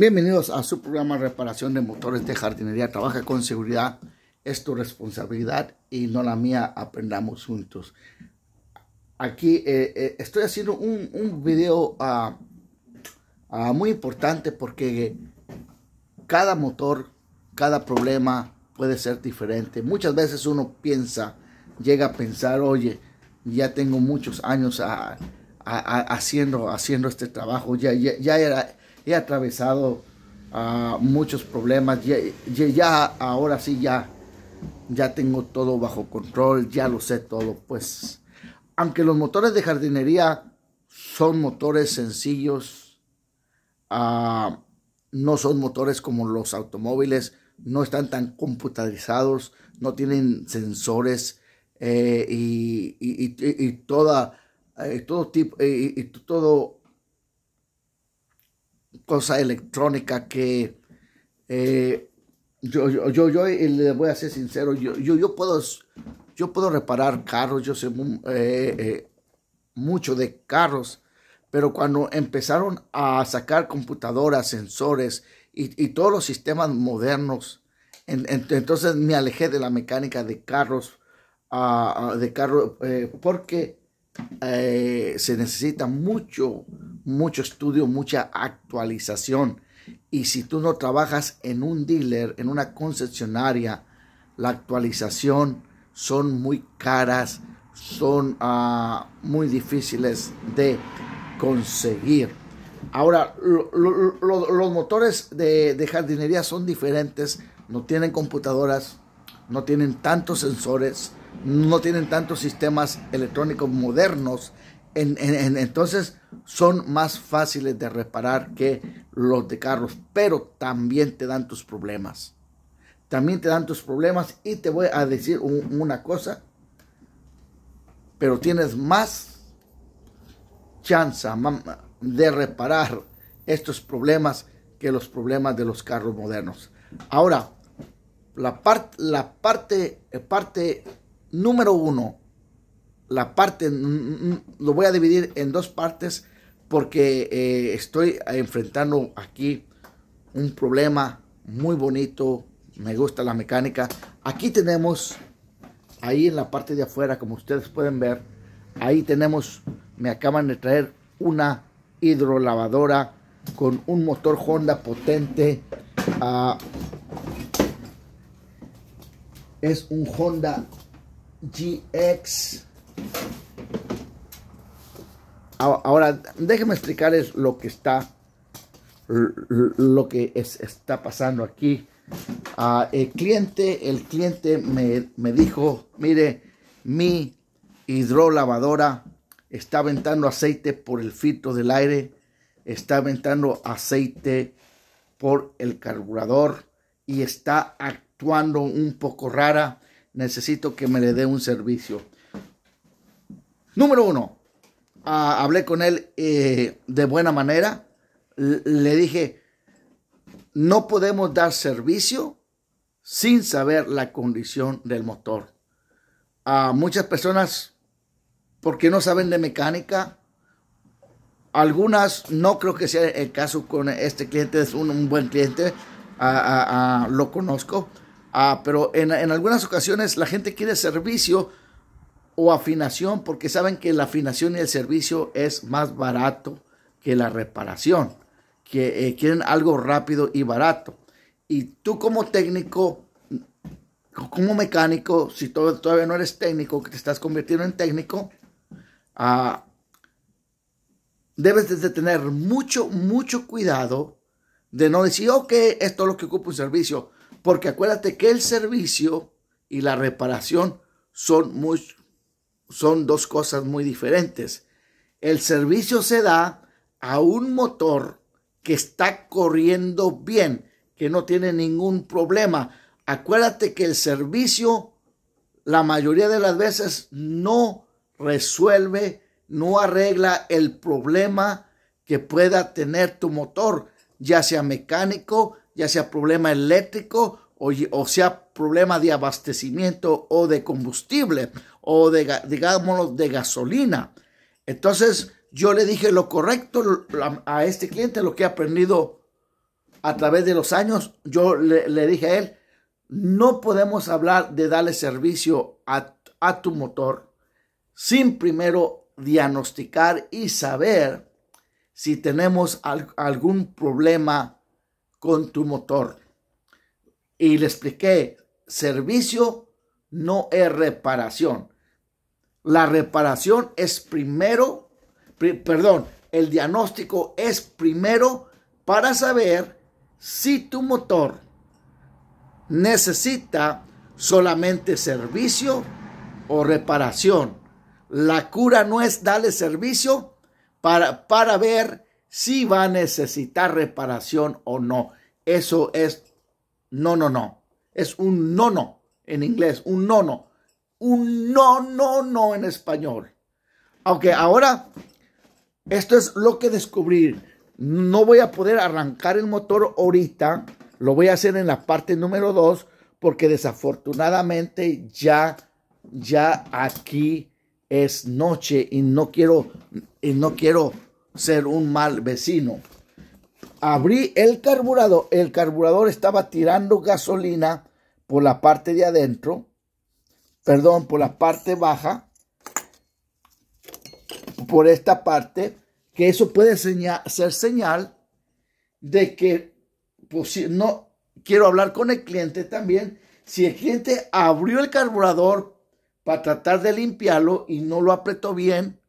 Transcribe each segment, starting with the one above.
Bienvenidos a su programa Reparación de Motores de Jardinería. Trabaja con seguridad. Es tu responsabilidad y no la mía. Aprendamos juntos. Aquí eh, eh, estoy haciendo un, un video ah, ah, muy importante porque cada motor, cada problema puede ser diferente. Muchas veces uno piensa, llega a pensar, oye, ya tengo muchos años ah, haciendo, haciendo este trabajo. ya, ya era he atravesado ah, muchos problemas, ya, ya, ahora sí ya, ya tengo todo bajo control, ya lo sé todo, pues aunque los motores de jardinería son motores sencillos, ah, no son motores como los automóviles, no están tan computarizados, no tienen sensores eh, y, toda, eh, todo tipo, eh, y, todo cosa electrónica que eh, yo, yo, le voy a ser sincero, yo, yo, yo, puedo, yo puedo reparar carros, yo sé eh, eh, mucho de carros, pero cuando empezaron a sacar computadoras, sensores y, todos los sistemas modernos, entonces me alejé de la mecánica de carros, ah, ah, de porque eh, se necesita mucho, mucho estudio, mucha actualización. Y si tú no trabajas en un dealer, en una concesionaria, la actualización son muy caras, son ah, muy difíciles de conseguir. Ahora, los motores de, jardinería son diferentes, no tienen computadoras, no tienen tantos sensores, no tienen tantos sistemas electrónicos modernos, entonces son más fáciles de reparar que los de carros, pero también te dan tus problemas. También te dan tus problemas y te voy a decir una cosa, pero tienes más chance de reparar estos problemas que los problemas de los carros modernos. Ahora, la, parte la parte, parte número uno, la parte, lo voy a dividir en dos partes porque eh, estoy enfrentando aquí un problema muy bonito, me gusta la mecánica. Aquí tenemos, ahí en la parte de afuera, como ustedes pueden ver, ahí tenemos, me acaban de traer una hidrolavadora con un motor Honda potente. Ah, es un Honda GX. Ahora, déjenme explicarles lo que está, lo que está pasando aquí. Ah, el cliente, el cliente me, me, dijo, mire, mi hidrolavadora está aventando aceite por el filtro del aire, está aventando aceite por el carburador y está actuando un poco rara necesito que me le dé un servicio. Número uno, ah, hablé con él eh, de buena manera. le dije, no podemos dar servicio sin saber la condición del motor. A muchas personas, porque no saben de mecánica, algunas, no creo que sea el caso con este cliente, es un, buen cliente, lo conozco, Ah, pero en, algunas ocasiones la gente quiere servicio o afinación porque saben que la afinación y el servicio es más barato que la reparación, que eh, quieren algo rápido y barato. Y tú como técnico, como mecánico, si todavía no eres técnico, que te estás convirtiendo en técnico, ah, debes de tener mucho, mucho cuidado de no decir, ok, esto es lo que ocupa un servicio. Porque acuérdate que el servicio y la reparación son, muy, son dos cosas muy diferentes. El servicio se da a un motor que está corriendo bien, que no tiene ningún problema. Acuérdate que el servicio la mayoría de las veces no resuelve, no arregla el problema que pueda tener tu motor, ya sea mecánico, ya sea problema eléctrico o, sea problema de abastecimiento o de combustible o de, digámoslo, de gasolina. Entonces yo le dije lo correcto a este cliente, lo que he aprendido a través de los años, yo le, dije a él, no podemos hablar de darle servicio a, a tu motor sin primero diagnosticar y saber si tenemos algún problema con tu motor. Y le expliqué, servicio no es reparación. La reparación es primero, perdón, el diagnóstico es primero para saber si tu motor necesita solamente servicio o reparación. La cura no es darle servicio para, para ver si va a necesitar reparación o no. Eso es no, no, no. Es un no, no en inglés, un no, no. Un no, no, no en español. Aunque ahora, esto es lo que descubrir. No voy a poder arrancar el motor ahorita. Lo voy a hacer en la parte número 2 porque desafortunadamente ya, ya aquí es noche y no quiero, y no quiero ser un mal vecino. Abrí el carburador, el carburador estaba tirando gasolina por la parte de adentro, perdón, por la parte baja, por esta parte, que eso puede ser señal de que pues, no quiero hablar con el cliente también. Si el cliente abrió el carburador para tratar de limpiarlo y no lo apretó bien,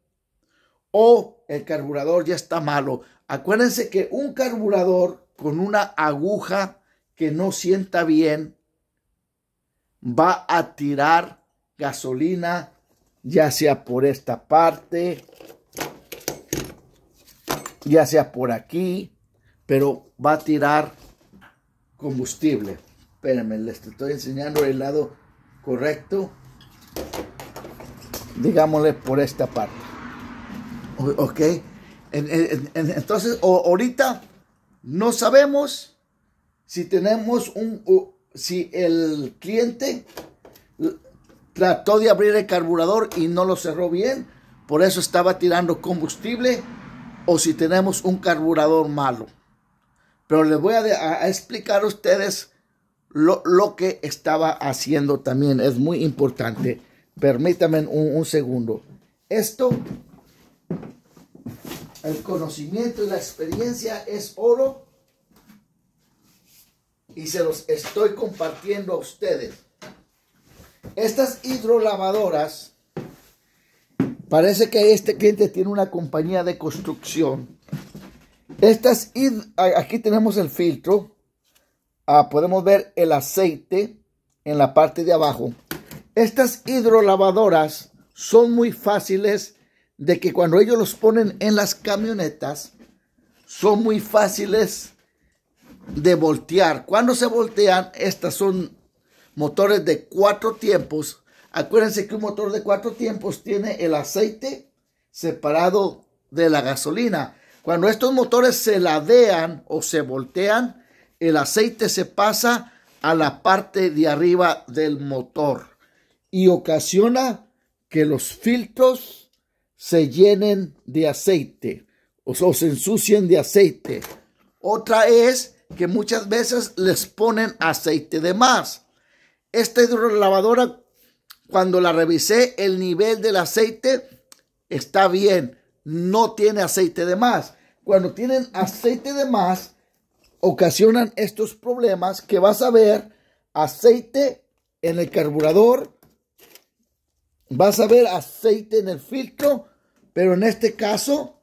o el carburador ya está malo. Acuérdense que un carburador con una aguja que no sienta bien va a tirar gasolina, ya sea por esta parte, ya sea por aquí, pero va a tirar combustible. Espérenme, les estoy enseñando el lado correcto, digámosle por esta parte. Ok. Entonces, ahorita no sabemos si tenemos un, si el cliente trató de abrir el carburador y no lo cerró bien, por eso estaba tirando combustible, o si tenemos un carburador malo. Pero les voy a, explicar a ustedes lo, que estaba haciendo también, es muy importante. Permítanme un, un segundo. Esto el conocimiento y la experiencia es oro y se los estoy compartiendo a ustedes. Estas hidrolavadoras, parece que este cliente tiene una compañía de construcción. Estas, aquí tenemos el filtro. Ah, podemos ver el aceite en la parte de abajo. Estas hidrolavadoras son muy fáciles de que cuando ellos los ponen en las camionetas, son muy fáciles de voltear. Cuando se voltean, estas son motores de cuatro tiempos. Acuérdense que un motor de cuatro tiempos tiene el aceite separado de la gasolina. Cuando estos motores se ladean o se voltean, el aceite se pasa a la parte de arriba del motor y ocasiona que los filtros se llenen de aceite o, se ensucien de aceite. Otra es que muchas veces les ponen aceite de más. Esta hidrolavadora, cuando la revisé, el nivel del aceite está bien. No tiene aceite de más. Cuando tienen aceite de más, ocasionan estos problemas que vas a ver aceite en el carburador, vas a ver aceite en el filtro pero en este caso,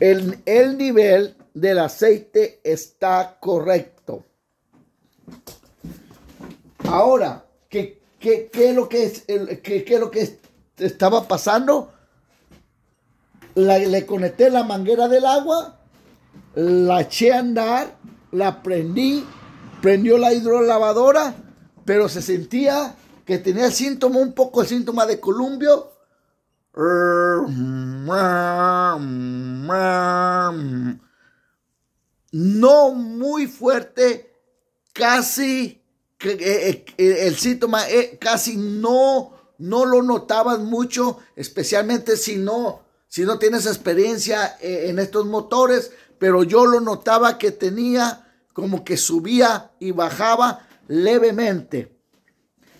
el, el nivel del aceite está correcto. Ahora, ¿qué, qué, es lo que, es, qué, lo que estaba pasando? le conecté la manguera del agua, la eché a andar, la prendí, prendió la hidrolavadora, pero se sentía que tenía síntoma, un poco el síntoma de columbio, no muy fuerte, casi eh, eh, el síntoma eh, casi no no lo notabas mucho, especialmente si no si no tienes experiencia en estos motores, pero yo lo notaba que tenía como que subía y bajaba levemente.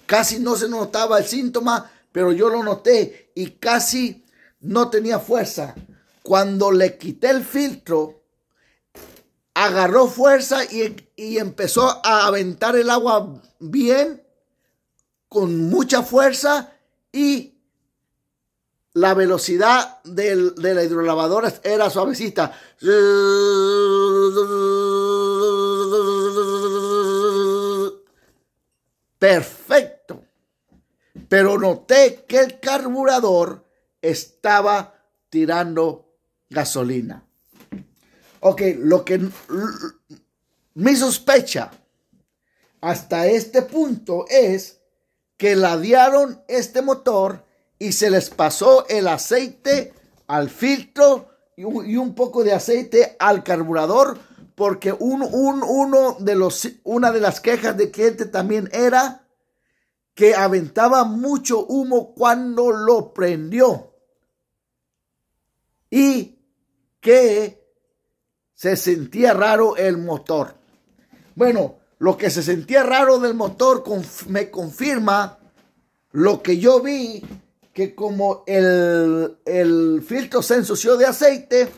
Casi no se notaba el síntoma, pero yo lo noté y casi no tenía fuerza. Cuando le quité el filtro, agarró fuerza y, empezó a aventar el agua bien, con mucha fuerza y la velocidad de la hidrolavadora era suavecita. Perfecto pero noté que el carburador estaba tirando gasolina. Ok, lo que mi sospecha hasta este punto es que ladearon este motor y se les pasó el aceite al filtro y un, poco de aceite al carburador porque uno una de las quejas de cliente también era que aventaba mucho humo cuando lo prendió y que se sentía raro el motor. Bueno, lo que se sentía raro del motor me confirma lo que yo vi, que como el, el filtro se ensució de aceite,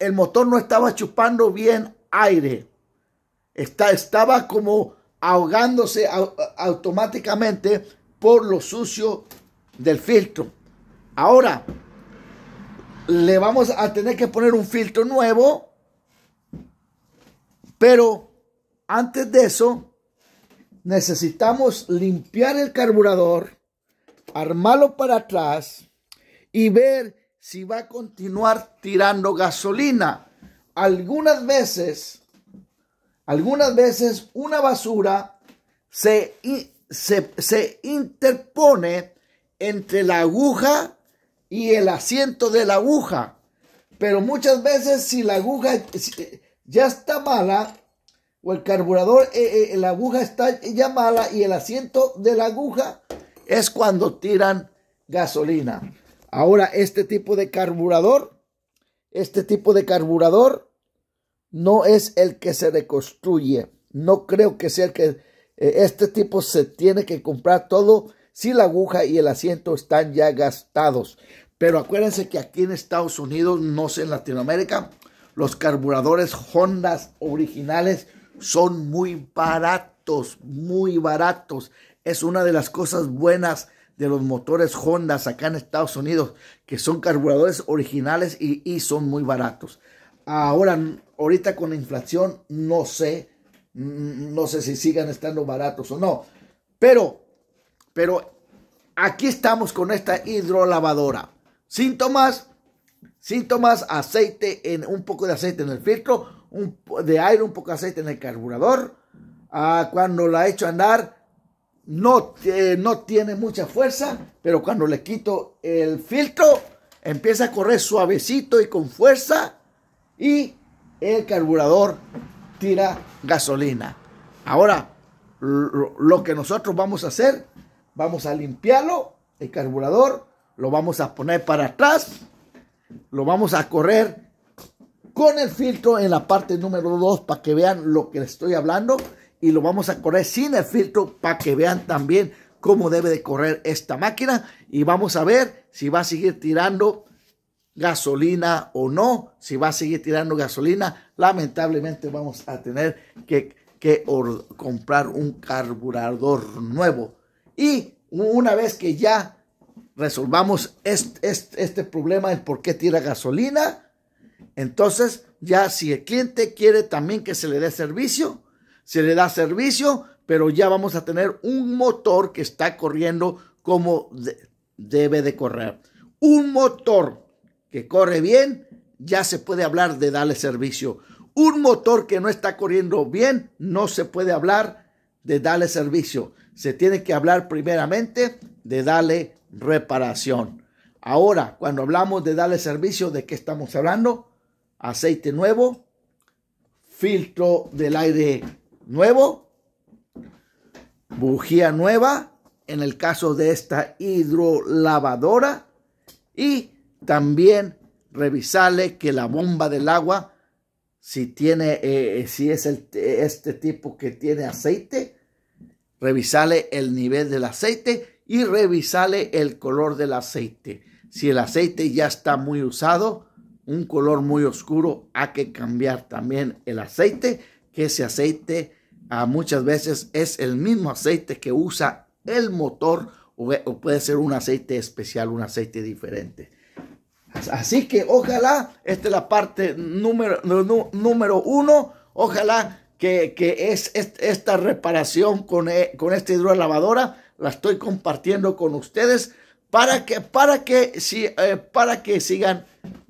el motor no estaba chupando bien aire. Está, estaba como ahogándose automáticamente por lo sucio del filtro. Ahora, le vamos a tener que poner un filtro nuevo, pero antes de eso, necesitamos limpiar el carburador, armarlo para atrás y ver si va a continuar tirando gasolina. Algunas veces algunas veces una basura se, interpone entre la aguja y el asiento de la aguja. Pero muchas veces si la aguja eh, ya está mala o el carburador, eh, eh, la aguja está ya mala y el asiento de la aguja es cuando tiran gasolina. Ahora, este tipo de carburador, este tipo de carburador no es el que se reconstruye. No creo que sea el que eh, este tipo se tiene que comprar todo si la aguja y el asiento están ya gastados. Pero acuérdense que aquí en Estados Unidos, no sé en Latinoamérica, los carburadores Honda originales son muy baratos, muy baratos. Es una de las cosas buenas de los motores Honda acá en Estados Unidos, que son carburadores originales y, y son muy baratos. Ahora, ahorita con la inflación no sé, mm, no sé si sigan estando baratos o no, pero, pero aquí estamos con esta hidrolavadora. Síntomas, síntomas, aceite en un poco de aceite en el filtro, un, de aire, un poco de aceite en el carburador. Ah, cuando la he hecho andar, no, no tiene mucha fuerza, pero cuando le quito el filtro, empieza a correr suavecito y con fuerza y el carburador tira gasolina. Ahora, lo que nosotros vamos a hacer, vamos a limpiarlo, el carburador, lo vamos a poner para atrás, lo vamos a correr con el filtro en la parte número 2 para que vean lo que les estoy hablando y lo vamos a correr sin el filtro para que vean también cómo debe de correr esta máquina y vamos a ver si va a seguir tirando gasolina o no, si va a seguir tirando gasolina, lamentablemente vamos a tener que, comprar un carburador nuevo. Y una vez que ya resolvamos este, problema de por qué tira gasolina, entonces ya si el cliente quiere también que se le dé servicio, se le da servicio, pero ya vamos a tener un motor que está corriendo como debe de correr. Un motor que corre bien, ya se puede hablar de darle servicio. Un motor que no está corriendo bien, no se puede hablar de darle servicio. Se tiene que hablar primeramente de darle reparación. Ahora, cuando hablamos de darle servicio, ¿de qué estamos hablando? Aceite nuevo, filtro del aire nuevo, bujía nueva, en el caso de esta hidrolavadora, y también revisarle que la bomba del agua, si tiene, eh, eh, si es este tipo que tiene aceite, revisarle el nivel del aceite y revisarle el color del aceite. Si el aceite ya está muy usado, un color muy oscuro, hay que cambiar también el aceite, que ese aceite ah, muchas veces es el mismo aceite que usa el motor o puede ser un aceite especial, un aceite diferente. Así que ojalá, esta es la parte número, número uno, ojalá que, es, esta reparación con, eh, con esta hidrolavadora, la estoy compartiendo con ustedes para que, para que, si, eh, para que sigan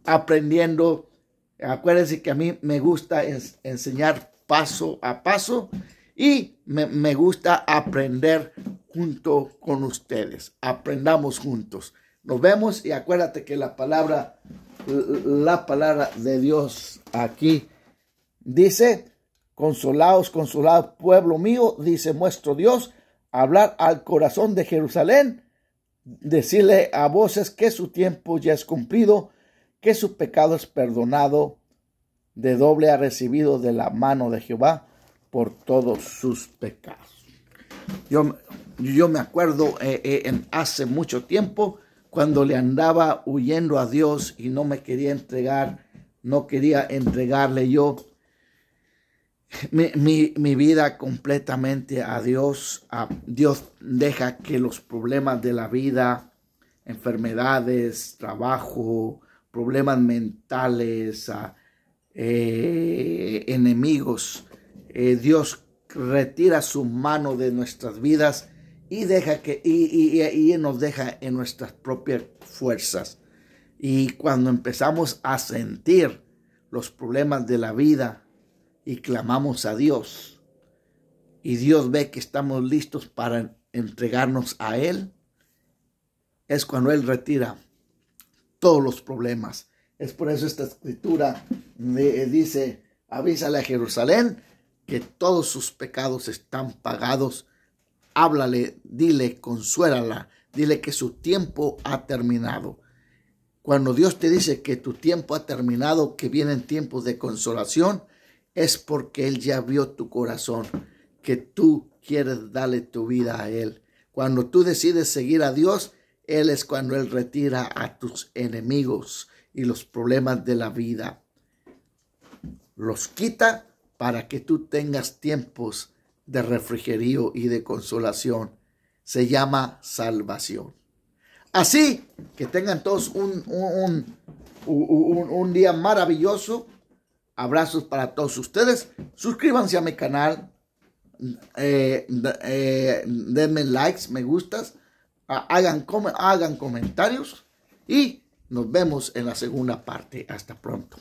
aprendiendo. Acuérdense que a mí me gusta enseñar paso a paso y me, me gusta aprender junto con ustedes. Aprendamos juntos. Nos vemos y acuérdate que la palabra, la palabra de Dios aquí dice, consolaos, consolaos, pueblo mío, dice nuestro Dios, hablar al corazón de Jerusalén, decirle a voces que su tiempo ya es cumplido, que su pecado es perdonado, de doble ha recibido de la mano de Jehová por todos sus pecados. Yo, yo me acuerdo eh, eh, en hace mucho tiempo, cuando le andaba huyendo a Dios y no me quería entregar, no quería entregarle yo mi, vida completamente a Dios. A Dios deja que los problemas de la vida, enfermedades, trabajo, problemas mentales, eh, enemigos, eh, Dios retira su mano de nuestras vidas y, deja que, y, nos deja en nuestras propias fuerzas. Y cuando empezamos a sentir los problemas de la vida y clamamos a Dios, y Dios ve que estamos listos para entregarnos a Él, es cuando Él retira todos los problemas. Es por eso esta escritura dice, avísale a Jerusalén que todos sus pecados están pagados háblale, dile, consuélala, dile que su tiempo ha terminado. Cuando Dios te dice que tu tiempo ha terminado, que vienen tiempos de consolación, es porque Él ya vio tu corazón, que tú quieres darle tu vida a Él. Cuando tú decides seguir a Dios, Él es cuando Él retira a tus enemigos y los problemas de la vida. Los quita para que tú tengas tiempos de refrigerio y de consolación. Se llama salvación. Así que tengan todos un, un, un, día maravilloso. Abrazos para todos ustedes. Suscríbanse a mi canal. Eh, eh, denme likes, me gustas. Ah, hagan, hagan comentarios. Y nos vemos en la segunda parte. Hasta pronto.